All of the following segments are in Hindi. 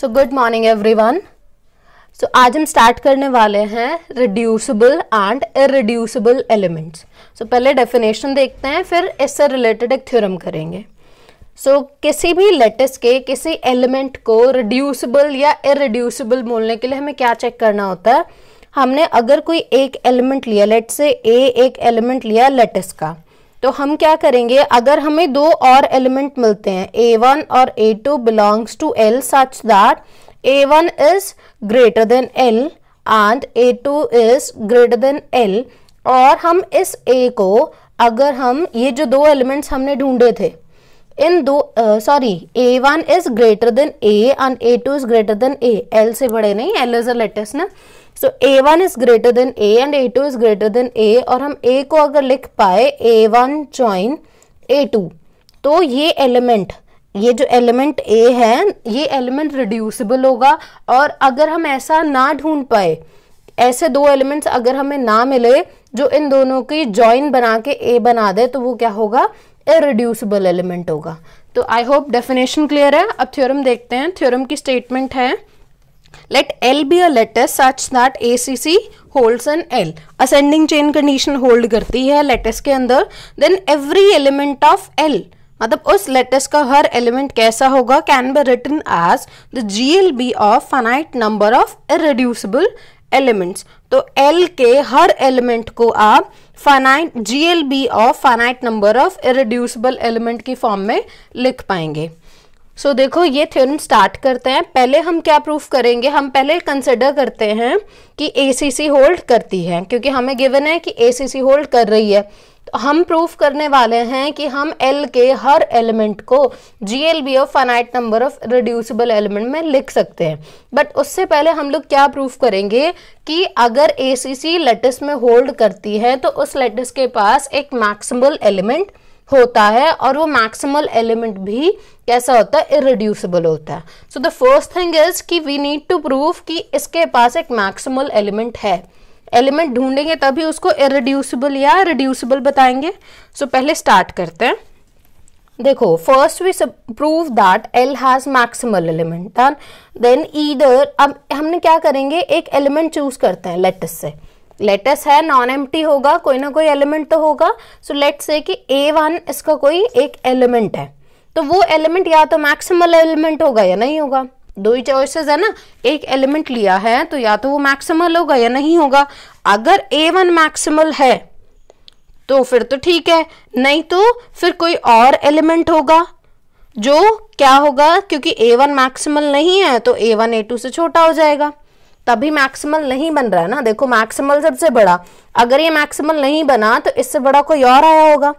सो good morning everyone so आज हम स्टार्ट करने वाले हैं reducible and irreducible elements so पहले डेफिनेशन देखते हैं फिर इससे रिलेटेड एक थ्योरम करेंगे सो so, किसी भी लेटेस के किसी एलिमेंट को रिड्यूसिबल या इरिड्यूसिबल बोलने के लिए हमें क्या चेक करना होता है हमने अगर कोई एक एलिमेंट लिया लेट से ए एक एलिमेंट लिया लेटेस का तो हम क्या करेंगे अगर हमें दो और एलिमेंट मिलते हैं ए वन और A two belongs to L such that A one is greater than L and A two is greater than L और हम इस ए को अगर हम ये जो दो एलिमेंट्स हमने ढूंढे थे इन दो sorry A one is greater than A and A two is greater than A L से बड़े नहीं एल इज अ लेटेस्ट ना so A one is greater than A and A two is greater than A और हम ए को अगर लिख पाए A one join A two तो ये एलिमेंट ये जो एलिमेंट ए है ये एलिमेंट रिड्यूसिबल होगा और अगर हम ऐसा ना ढूंढ पाए ऐसे दो एलिमेंट्स अगर हमें ना मिले जो इन दोनों की जॉइन बना के ए बना दे तो वो क्या होगा इरिड्यूसिबल एलिमेंट होगा तो आई होप डेफिनेशन क्लियर है अब थ्योरम देखते हैं थ्योरम की स्टेटमेंट है let L be a lattice such that ACC holds an L. Ascending chain condition hold करती है lattice के अंदर then every element of L मतलब उस लेटेस का हर एलिमेंट कैसा होगा can be written as the G L B of finite number of irreducible elements तो एल के हर एलिमेंट को आप finite G L B of finite number of irreducible element की फॉर्म में लिख पाएंगे सो so, देखो ये थ्योरम स्टार्ट करते हैं पहले हम क्या प्रूफ करेंगे हम पहले कंसिडर करते हैं कि सी होल्ड करती है क्योंकि हमें गिवन है कि सी होल्ड कर रही है तो हम प्रूफ करने वाले हैं कि हम एल के हर एलिमेंट को G L B of finite number of reducible element में लिख सकते हैं बट उससे पहले हम लोग क्या प्रूफ करेंगे कि अगर ए सी सी लेटेस्ट में होल्ड करती है तो उस लेटस के पास एक मैक्सिमल एलिमेंट होता है और वो मैक्सिमल एलिमेंट भी कैसा होता है इरेड्यूसिबल होता है so the first thing is कि वी नीड टू प्रूव कि इसके पास एक मैक्सिमल एलिमेंट है एलिमेंट ढूंढेंगे तभी उसको इरेड्यूसिबल या रिड्यूसिबल बताएंगे सो so, पहले स्टार्ट करते हैं देखो first we prove that L has maximal element then either अब हमने क्या करेंगे एक एलिमेंट चूज करते हैं लेटस से लेटेस्ट है नॉन एम्प्टी होगा कोई ना कोई एलिमेंट तो होगा सो लेट से कि ए वन इसका कोई एक एलिमेंट है तो वो एलिमेंट या तो मैक्सिमल एलिमेंट होगा या नहीं होगा दो ही चॉइसेस है ना एक एलिमेंट लिया है तो या तो वो मैक्सिमल होगा या नहीं होगा अगर ए वन मैक्सिमल है तो फिर तो ठीक है नहीं तो फिर कोई और एलिमेंट होगा जो क्या होगा क्योंकि ए वन मैक्सिमल नहीं है तो ए वन ए टू से छोटा हो जाएगा तभी मैक्सिमल नहीं बन रहा है ना देखो मैक्सिमल सबसे बड़ा अगर ये मैक्सिमल नहीं बना तो इससे बड़ा कोई और आया होगा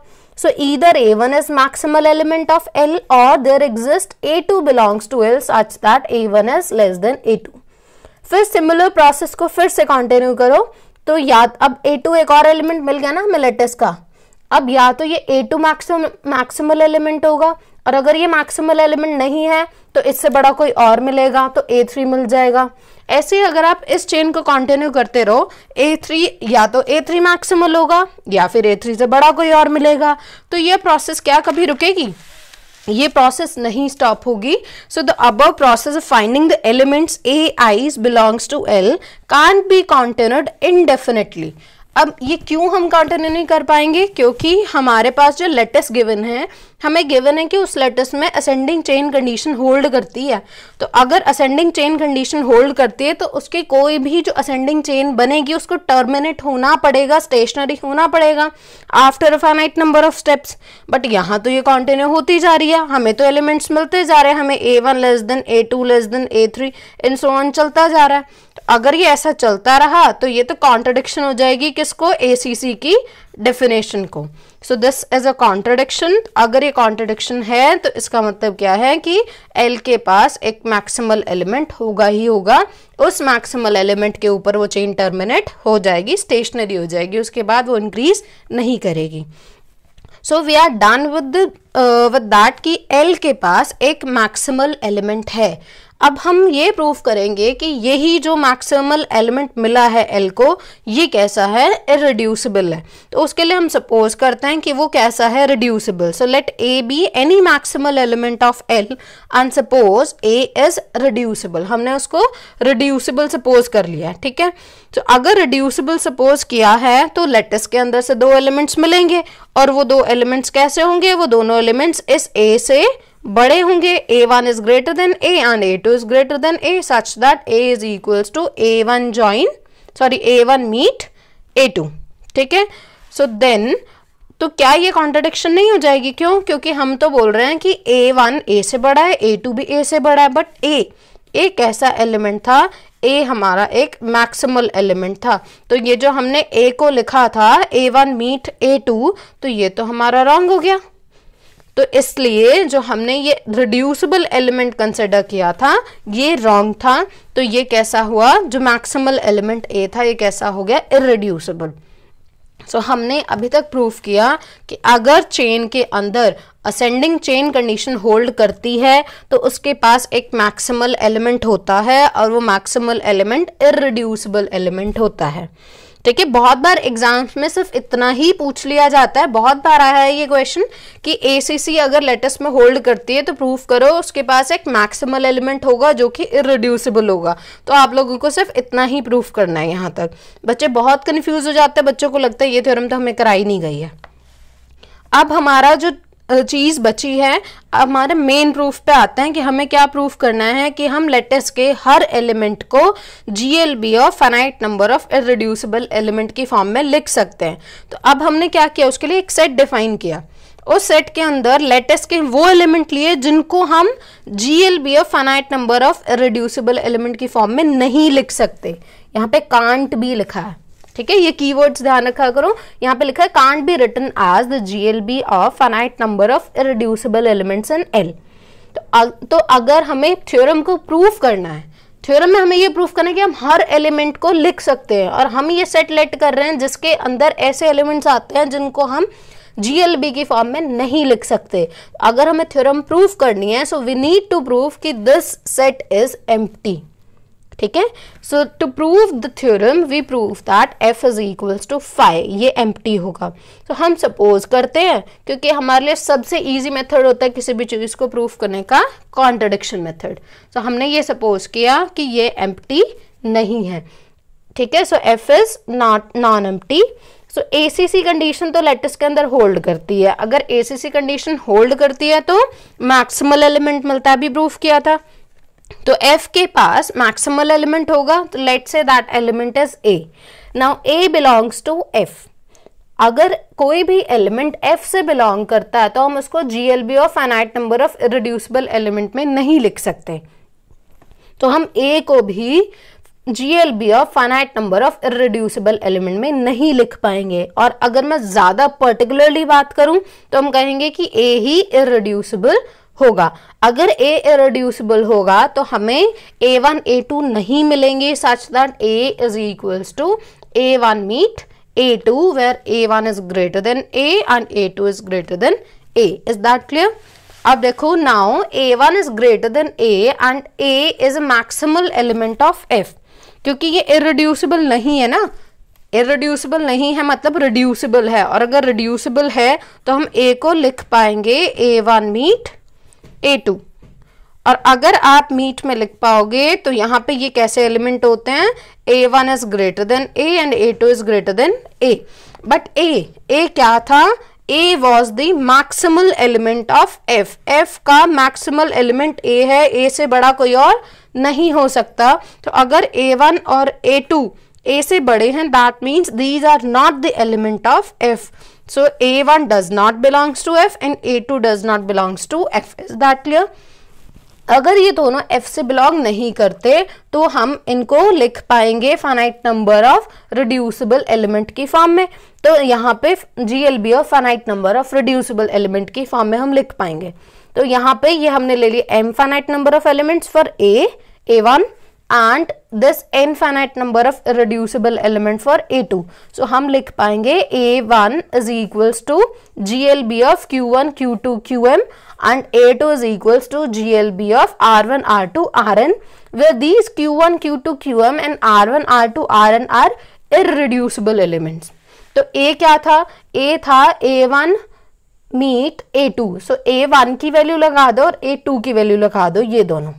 so A one is maximal element of L और there exist A two belongs to L such that A one is less than A two फिर सिमिलर प्रोसेस को फिर से कंटिन्यू करो तो या अब ए टू एक और एलिमेंट मिल गया ना हमें लेटेस्ट का अब या तो ये a two maximum maximal element होगा और अगर ये मैक्सिमल एलिमेंट नहीं है तो इससे बड़ा कोई और मिलेगा तो ए थ्री मिल जाएगा ऐसे ही अगर आप इस चेन को कंटिन्यू करते रहो ए थ्री या तो ए थ्री मैक्सिमल होगा या फिर ए थ्री से बड़ा कोई और मिलेगा तो ये प्रोसेस क्या कभी रुकेगी ये प्रोसेस नहीं स्टॉप होगी सो द अब process of finding the elements a i's belongs to L can't be continued indefinitely अब ये क्यों हम कंटिन्यू नहीं कर पाएंगे क्योंकि हमारे पास जो लेटेस्ट गिवन है हमें गिवन है कि उस लेटस में असेंडिंग चेन कंडीशन होल्ड करती है तो अगर असेंडिंग चेन कंडीशन होल्ड करती है तो उसकी कोई भी जो असेंडिंग चेन बनेगी उसको टर्मिनेट होना पड़ेगा स्टेशनरी होना पड़ेगा after finite number of steps but यहाँ तो ये कॉन्टिन्यू होती जा रही है हमें तो एलिमेंट्स मिलते जा रहे हैं हमें a one less than A two less than a three and so on चलता जा रहा है तो अगर ये ऐसा चलता रहा तो ये तो कॉन्ट्रडिक्शन हो जाएगी किसको ए की डेफिनेशन को so this is a contradiction अगर ये कॉन्ट्रोडिक्शन है तो इसका मतलब क्या है कि एल के पास एक मैक्सिमल एलिमेंट होगा ही होगा उस मैक्सिमल एलिमेंट के ऊपर वो चेन टर्मिनेट हो जाएगी स्टेशनरी हो जाएगी उसके बाद वो इंक्रीज नहीं करेगी so we are done with with that कि एल के पास एक मैक्सिमल एलिमेंट है अब हम ये प्रूफ करेंगे कि यही जो मैक्सिमल एलिमेंट मिला है एल को ये कैसा है रिड्यूसिबल है तो उसके लिए हम सपोज करते हैं कि वो कैसा है reducible so let a be any maximal element of L and suppose a is reducible हमने उसको रिड्यूसिबल सपोज कर लिया ठीक है तो so, अगर रिड्यूसिबल सपोज किया है तो लेटस के अंदर से दो एलिमेंट्स मिलेंगे और वो दो एलिमेंट्स कैसे होंगे वो दोनों एलिमेंट्स इस ए से बड़े होंगे a one is greater than A and A two is greater than a such that a is equals to a one join sorry A one meet a two ठीक है सो देन तो क्या ये कॉन्ट्रडिक्शन नहीं हो जाएगी क्यों क्योंकि हम तो बोल रहे हैं कि ए वन ए से बड़ा है ए टू भी ए से बड़ा है बट ए एक ऐसा एलिमेंट था ए हमारा एक मैक्सिमल एलिमेंट था तो ये जो हमने ए को लिखा था a one meet a two तो ये तो हमारा रॉन्ग हो गया तो इसलिए जो हमने ये रिड्यूसिबल एलिमेंट कंसिडर किया था ये रॉन्ग था तो ये कैसा हुआ जो मैक्सिमल एलिमेंट ए था ये कैसा हो गया इरिड्यूसिबल सो so, हमने अभी तक प्रूफ किया कि अगर चेन के अंदर असेंडिंग चेन कंडीशन होल्ड करती है तो उसके पास एक मैक्सिमल एलिमेंट होता है और वो मैक्सिमल एलिमेंट इरिड्यूसिबल एलिमेंट होता है ठीक है बहुत बार एग्जाम्स में सिर्फ इतना ही पूछ लिया जाता है बहुत बार आया है ये क्वेश्चन कि एसीसी अगर लेटेस्ट में होल्ड करती है तो प्रूफ करो उसके पास एक मैक्सिमल एलिमेंट होगा जो कि इरिड्यूसिबल होगा तो आप लोगों को सिर्फ इतना ही प्रूफ करना है यहाँ तक बच्चे बहुत कन्फ्यूज हो जाते हैं बच्चों को लगता है ये थ्योरम तो हमें कराई नहीं गई है अब हमारा जो चीज़ बची है हमारे मेन प्रूफ पे आते हैं कि हमें क्या प्रूफ करना है कि हम लेटेस्ट के हर एलिमेंट को जी एल बी और finite number of irreducible element की फॉर्म में लिख सकते हैं तो अब हमने क्या किया उसके लिए एक सेट डिफाइन किया उस सेट के अंदर लेटेस्ट के वो एलिमेंट लिए जिनको हम जी एल बी और finite number of irreducible element की फॉर्म में नहीं लिख सकते यहाँ पे कांट भी लिखा है ठीक है ये कीवर्ड्स ध्यान रखा करो यहाँ पे लिखा है can't be written as the GLB of finite number of irreducible elements in L तो अगर हमें थ्योरम को प्रूफ करना है थ्योरम में हमें ये प्रूफ करना है कि हम हर एलिमेंट को लिख सकते हैं और हम ये सेट लेट कर रहे हैं जिसके अंदर ऐसे एलिमेंट्स आते हैं जिनको हम GLB की फॉर्म में नहीं लिख सकते अगर हमें थ्योरम प्रूफ करनी है so we need to proof कि दिस सेट इज एम्प्टी ठीक है so to prove the theorem we prove that F is equals to phi ये एम होगा तो so, हम सपोज करते हैं क्योंकि हमारे लिए सबसे ईजी मेथड होता है किसी भी चीज़ को प्रूव करने का कॉन्ट्रडिक्शन मेथड सो हमने ये सपोज किया कि ये एम नहीं है ठीक है so F is not non M so a condition तो लेटेस्ट के अंदर होल्ड करती है अगर ए कंडीशन होल्ड करती है तो मैक्सिमल एलिमेंट मिलता है अभी प्रूफ किया था तो f के पास मैक्सिमल एलिमेंट होगा तो let say that element is a now a belongs to f अगर कोई भी एलिमेंट f से बिलोंग करता है तो हम उसको G L B of finite number of reducible element में नहीं लिख सकते तो हम a को भी GLB L B of finite number of irreducible element में नहीं लिख पाएंगे और अगर मैं ज़्यादा पर्टिकुलरली बात करूं तो हम कहेंगे कि A ही इरेड्यूसिबल होगा अगर ए इरेड्यूसिबल होगा तो हमें ए वन ए टू नहीं मिलेंगे such that a is equals to a one meet a two where a one is greater than A and A two is greater than a is that clear अब देखो now a one is greater than A and a is a maximal element of F क्योंकि ये इरेड्यूसिबल नहीं है ना इरेड्यूसिबल नहीं है मतलब रिड्यूसिबल है और अगर रिड्यूसिबल है तो हम ए को लिख पाएंगे a one meet a two और अगर आप मीट में लिख पाओगे तो यहाँ पे ये कैसे एलिमेंट होते हैं ए one is greater than A and A two is greater than a but a a क्या था a was the maximal element of F F का मैक्सिमल एलिमेंट ए है ए से बड़ा कोई और नहीं हो सकता तो अगर ए वन और ए टू ए से बड़े हैं that means these are not the element of F So A1 does not belongs to F and A2 does not belongs to F. Is that clear? अगर ये दोनों F से बिलोंग नहीं करते तो हम इनको लिख पाएंगे finite number of reducible element की फॉर्म में तो यहाँ पे G L B of finite number of reducible element की फॉर्म में हम लिख पाएंगे तो यहाँ पे ये हमने ले लिया m finite number of elements for a a one and this infinite number of reducible element for a two so हम लिख पाएंगे a one is equal to G L B of q one q two q m and A two is equal to G L B of r one r two r n where these q one q two q m and r one r two r n are irreducible element तो ए क्या था ए था a one meet a two so A one की वैल्यू लगा दो और ए टू की वैल्यू लगा दो ये दोनों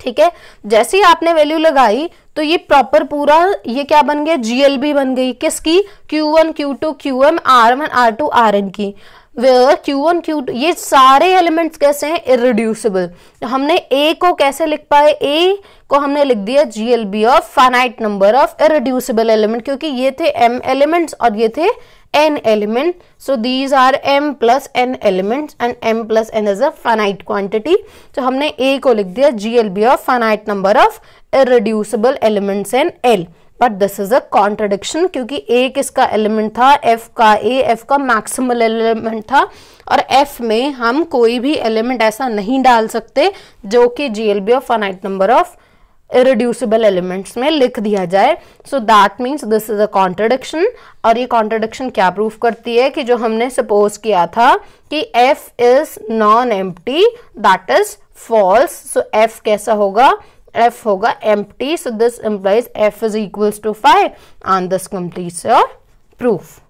ठीक है जैसे ही आपने वैल्यू लगाई तो ये प्रॉपर पूरा ये क्या बन गया जीएलबी बन गई किसकी Q1, Q2, Qm, R1, R2, Rn की वन Q1, Q2 ये सारे एलिमेंट्स कैसे हैं इरिड्यूसिबल हमने ए को कैसे लिख पाए ए को हमने लिख दिया GLB of finite number of irreducible element क्योंकि ये थे एम एलिमेंट्स और ये थे n element. So these are m plus n elements and m plus n is a finite quantity. So humne A ko likh diya GLB of finite number of irreducible elements in L. But this is a contradiction क्योंकि ए किसका एलिमेंट था एफ का ए एफ का मैक्सिमल एलिमेंट था और एफ में हम कोई भी एलिमेंट ऐसा नहीं डाल सकते जो कि GLB of finite number of irreducible elements में लिख दिया जाए so that means this is a contradiction और ये कॉन्ट्रोडिक्शन क्या प्रूव करती है कि जो हमने सपोज किया था कि F is non empty that is false so F कैसा होगा एफ होगा empty so this implies F is equals to phi and this completes your proof